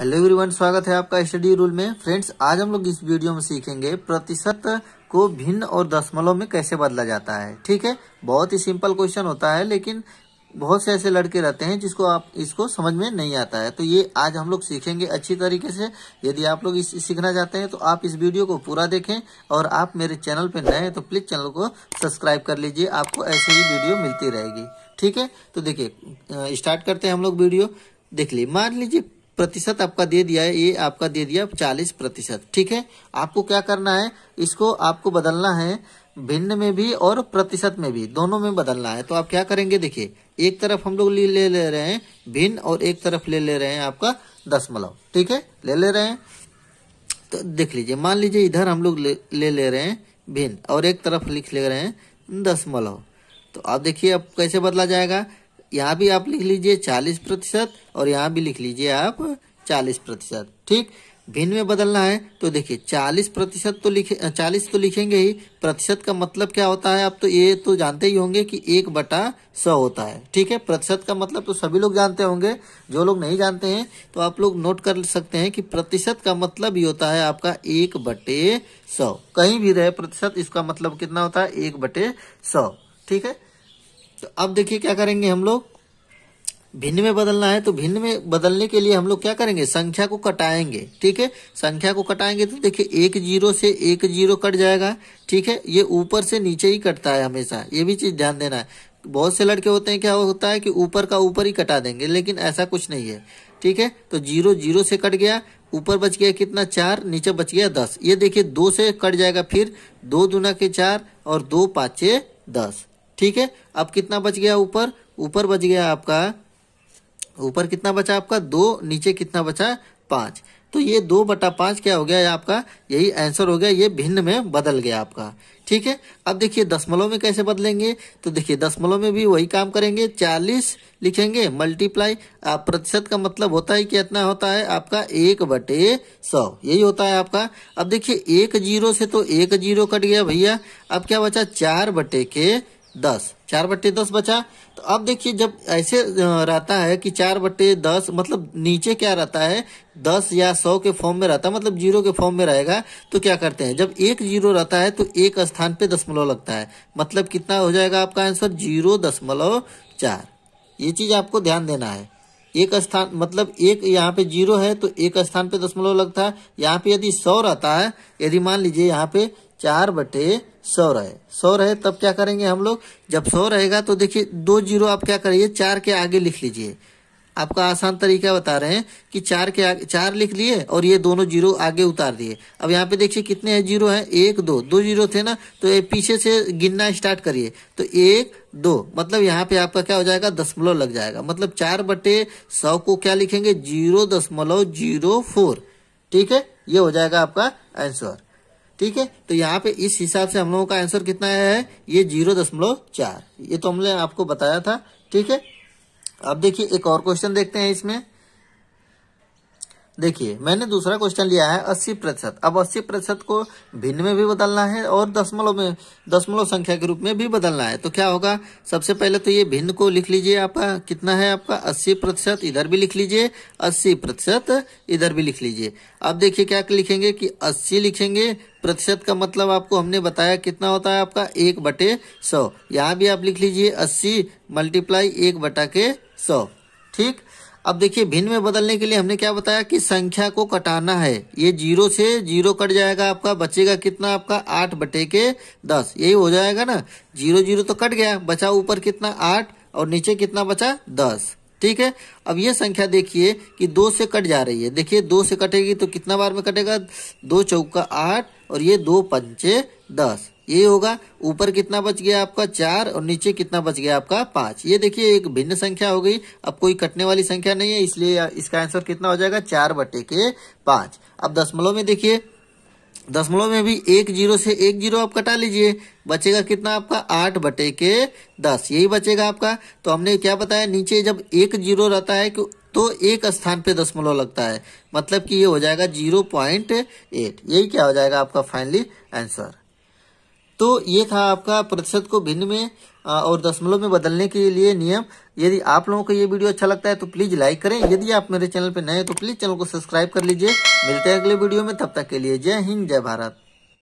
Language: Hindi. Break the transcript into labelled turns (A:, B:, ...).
A: हेलो एवरीवन स्वागत है आपका स्टडी रूल में फ्रेंड्स आज हम लोग इस वीडियो में सीखेंगे प्रतिशत को भिन्न और दशमलव में कैसे बदला जाता है ठीक है बहुत ही सिंपल क्वेश्चन होता है लेकिन बहुत से ऐसे लड़के रहते हैं जिसको आप इसको समझ में नहीं आता है तो ये आज हम लोग सीखेंगे अच्छी तरीके से यदि आप लोग इस सीखना चाहते हैं तो आप इस वीडियो को पूरा देखें और आप मेरे चैनल पर नए हैं तो प्लीज़ चैनल को सब्सक्राइब कर लीजिए आपको ऐसे ही वीडियो मिलती रहेगी ठीक है तो देखिए स्टार्ट करते हैं हम लोग वीडियो देख ली मान लीजिए प्रतिशत आपका दे दिया है ये आपका दे दिया चालीस प्रतिशत ठीक है आपको क्या करना है इसको आपको बदलना है भिन्न में भी और प्रतिशत में भी दोनों में बदलना है तो आप क्या करेंगे देखिए एक तरफ हम लोग ले ले रहे हैं भिन्न और एक तरफ ले ले रहे हैं आपका दशमलव ठीक है ले ले रहे हैं तो देख लीजिए मान लीजिए इधर हम लोग ले, ले ले रहे हैं भिन्न और एक तरफ लिख ले रहे हैं दशमलव तो आप देखिए अब कैसे बदला जाएगा यहाँ भी आप लिख लीजिए चालीस प्रतिशत और यहाँ भी लिख लीजिए आप चालीस प्रतिशत ठीक भिन्न में बदलना है तो देखिए चालीस प्रतिशत तो लिखे चालीस तो लिखेंगे ही प्रतिशत का मतलब क्या होता है आप तो ये तो जानते ही होंगे कि एक बटा सौ होता है ठीक है प्रतिशत का मतलब तो सभी लोग जानते होंगे जो लोग नहीं जानते हैं तो आप लोग नोट कर सकते हैं कि प्रतिशत का मतलब ये होता है आपका एक बटे सौ कहीं भी रहे प्रतिशत इसका मतलब कितना होता है एक बटे सौ ठीक है तो अब देखिए क्या करेंगे हम लोग भिन्न में बदलना है तो भिन्न में बदलने के लिए हम लोग क्या करेंगे संख्या को कटाएंगे ठीक है संख्या को कटाएंगे तो देखिए एक जीरो से एक जीरो कट जाएगा ठीक है ये ऊपर से नीचे ही कटता है हमेशा ये भी चीज़ ध्यान देना है बहुत से लड़के होते हैं क्या होता है कि ऊपर का ऊपर ही कटा देंगे लेकिन ऐसा कुछ नहीं है ठीक है तो जीरो जीरो से कट गया ऊपर बच गया कितना चार नीचे बच गया दस ये देखिए दो से कट जाएगा फिर दो दुना के चार और दो पाँचे दस ठीक है अब कितना बच गया ऊपर ऊपर बच गया आपका ऊपर कितना बचा आपका दो नीचे कितना बचा पांच तो ये दो बटा पांच क्या हो गया आपका यही आंसर हो गया ये भिन्न में बदल गया आपका ठीक है अब देखिए दशमलव में कैसे बदलेंगे तो देखिए दशमलव में भी वही काम करेंगे चालीस लिखेंगे मल्टीप्लाई आप प्रतिशत का मतलब होता है कि इतना होता है आपका एक बटे सौ यही होता है आपका अब देखिए एक जीरो से तो एक जीरो कट गया भैया अब क्या बचा चार बटे के दस चार बट्टे दस बचा तो अब देखिए जब ऐसे रहता है कि चार बट्टे दस मतलब नीचे क्या रहता है दस या सौ के फॉर्म में रहता है मतलब जीरो के फॉर्म में रहेगा तो क्या करते हैं जब एक जीरो रहता है तो एक स्थान पे दशमलव लगता है मतलब कितना हो जाएगा आपका आंसर जीरो दशमलव चार ये चीज़ आपको ध्यान देना है एक स्थान मतलब एक यहाँ पे जीरो है तो एक स्थान पे दशमलव लगता है यहाँ पे यदि सौ रहता है यदि मान लीजिए यहाँ पे चार बटे सौ रहे सौ रहे तब क्या करेंगे हम लोग जब सौ रहेगा तो देखिए दो जीरो आप क्या करिए चार के आगे लिख लीजिए आपका आसान तरीका बता रहे हैं कि चार के आगे चार लिख लिए और ये दोनों जीरो आगे उतार दिए अब यहाँ पे देखिए कितने है जीरो हैं एक दो दो जीरो थे ना तो ये पीछे से गिनना स्टार्ट करिए तो एक दो मतलब यहाँ पे आपका क्या हो जाएगा दशमलव लग जाएगा मतलब चार बटे सौ को क्या लिखेंगे जीरो दशमलव जीरो फोर ठीक है ये हो जाएगा आपका आंसर ठीक है तो यहाँ पे इस हिसाब से हम लोगों का आंसर कितना है ये जीरो दशमलव चार ये तो हमने आपको बताया था ठीक है अब देखिए एक और क्वेश्चन देखते हैं इसमें देखिए मैंने दूसरा क्वेश्चन लिया है अस्सी प्रतिशत अब अस्सी प्रतिशत को भिन्न में भी बदलना है और दशमलव में दशमलव संख्या के रूप में भी बदलना है तो क्या होगा सबसे पहले तो ये भिन्न को लिख लीजिए आपका कितना है आपका अस्सी प्रतिशत इधर भी लिख लीजिए अस्सी प्रतिशत इधर भी लिख लीजिए अब देखिए क्या लिखेंगे कि अस्सी लिखेंगे प्रतिशत का मतलब आपको हमने बताया कितना होता है आपका एक बटे सौ यहाँ भी आप लिख लीजिए अस्सी मल्टीप्लाई एक बटा के सौ ठीक अब देखिए भिन्न में बदलने के लिए हमने क्या बताया कि संख्या को कटाना है ये जीरो से जीरो कट जाएगा आपका बचेगा कितना आपका आठ बटे के दस यही हो जाएगा ना जीरो जीरो तो कट गया बचा ऊपर कितना आठ और नीचे कितना बचा दस ठीक है अब ये संख्या देखिए कि दो से कट जा रही है देखिए दो से कटेगी तो कितना बार में कटेगा दो चौका आठ और ये दो पंचे दस ये होगा ऊपर कितना बच गया आपका चार और नीचे कितना बच गया आपका पांच ये देखिए एक भिन्न संख्या हो गई अब कोई कटने वाली संख्या नहीं है इसलिए इसका आंसर कितना हो जाएगा चार बटे के पांच अब दसमलव में देखिए दसमलव में भी एक जीरो से एक जीरो आप कटा लीजिए बचेगा कितना आपका आठ बटे के दस यही बचेगा आपका तो हमने क्या बताया नीचे जब एक जीरो रहता है तो एक स्थान पे दशमलव लगता है मतलब कि ये हो जाएगा जीरो पॉइंट एट यही क्या हो जाएगा आपका फाइनली आंसर तो ये था आपका प्रतिशत को भिन्न में और दशमलव में बदलने के लिए नियम यदि आप लोगों को ये वीडियो अच्छा लगता है तो प्लीज लाइक करें यदि आप मेरे चैनल पर नए हैं तो प्लीज चैनल को सब्सक्राइब कर लीजिए मिलते हैं अगले वीडियो में तब तक के लिए जय हिंद जय भारत